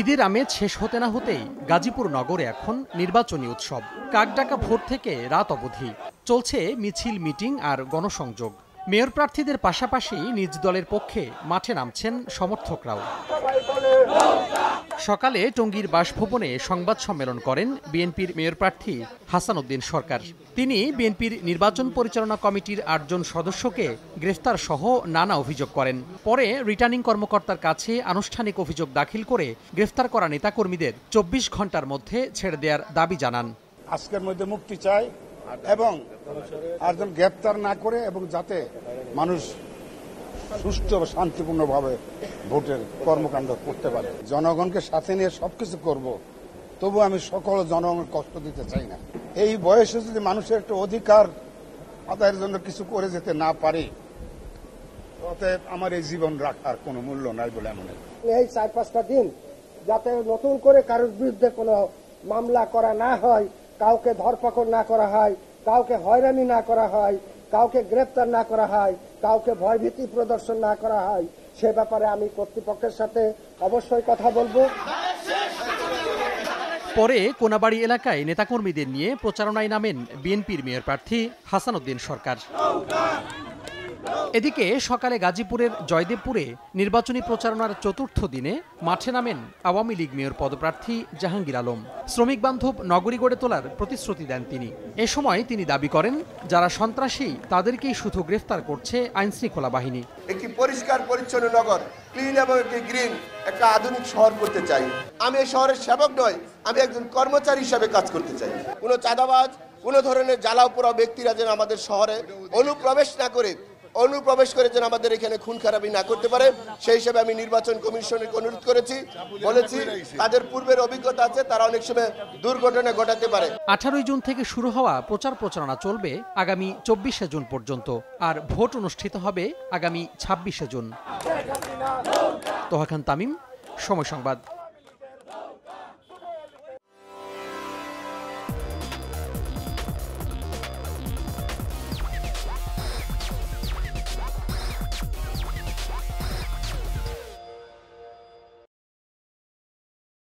ঈদের আমেজ শেষ হতে না হতেই গাজীপুর নগরে এখন নির্বাচনী উৎসব কাকডাকা ভোর থেকে রাত অবধি চলছে মিছিল মিটিং আর গণসংযোগ মেয়র প্রার্থীদের পাশাপাশি নিজ দলের পক্ষে মাঠে নামছেন সমর্থকরাও সকালে টঙ্গীর বাসভবনে সংবাদ সম্মেলন করেন বিএনপির মেয়র প্রার্থী হাসান উদ্দিন সরকার তিনি বিএনপির নির্বাচন পরিচালনা কমিটির আটজন সদস্যকে গ্রেফতার সহ নানা অভিযোগ করেন পরে রিটার্নিং কর্মকর্তার কাছে আনুষ্ঠানিক অভিযোগ দাখিল করে গ্রেফতার করা নেতাকর্মীদের চব্বিশ ঘন্টার মধ্যে ছেড়ে দেওয়ার দাবি জানান আজকের মধ্যে মুক্তি চাই এবং একজন গ্রেপ্তার না করে এবং যাতে মানুষ সুস্থ শান্তিপূর্ণভাবে ভোটের কর্মকাণ্ড করতে পারে জনগণকে সাথে নিয়ে সবকিছু করব। তবু আমি সকল জনগণের কষ্ট দিতে চাই না এই বয়সে যদি মানুষের একটা অধিকার আদায়ের জন্য কিছু করে যেতে না পারি অতএব আমার এই জীবন রাখার কোনো মূল্য নাই বলে মনে এই চার পাঁচটা দিন যাতে নতুন করে কারোর বিরুদ্ধে কোনো মামলা করা না হয় কাউকে ধরপাকড় না করা হয় কাউকে হয়রানি না করা হয় কাউকে গ্রেপ্তার না করা হয় কাউকে ভয়ভীতি প্রদর্শন না করা হয় সে ব্যাপারে আমি কর্তৃপক্ষের সাথে অবশ্যই কথা বলবো পরে কোনাবাড়ি এলাকায় নেতাকর্মীদের নিয়ে প্রচারণায় নামেন বিএনপির মেয়র প্রার্থী হাসানুদ্দিন সরকার এদিকে সকালে গাজীপুরের জয়দেবপুরে নির্বাচনী প্রচারণার চতুর্থ দিনে মাঠে নামেন আওয়ামী লীগ মেয়র পদপ্রার্থী জাহাঙ্গীর আলম শ্রমিক বান্ধব নগরী গড়ে তোলার প্রতিশ্রুতি দেন তিনি এ সময় তিনি দাবি করেন যারা সন্ত্রাসী তাদেরকেই শুধু গ্রেফতার করছে আইনশৃঙ্খলা বাহিনী একটি পরিষ্কার পরিচ্ছন্ন নগর ক্লিন এবং একটি গ্রিন একটা আধুনিক শহর করতে চাই আমি এই শহরের সেবক নয় আমি একজন কর্মচারী হিসাবে কাজ করতে চাই কোনো চাঁদাবাজ কোনো ধরনের জ্বালাও ব্যক্তিরা যেন আমাদের শহরে অনুপ্রবেশ না করে অনুপ্রবেশ করে যেন আমাদের এখানে খুন খারাপি না করতে পারে সেই হিসেবে আমি নির্বাচন কমিশনকে অনুরোধ করেছি বলেছি তাদের পূর্বের অভিজ্ঞতা আছে তারা অনেক সময় দুর্ঘটনা ঘটাতে পারে আঠারোই জুন থেকে শুরু হওয়া প্রচার প্রচারণা চলবে আগামী চব্বিশে জুন পর্যন্ত আর ভোট অনুষ্ঠিত হবে আগামী ছাব্বিশে জুন তোহাখান তামিম সময় সংবাদ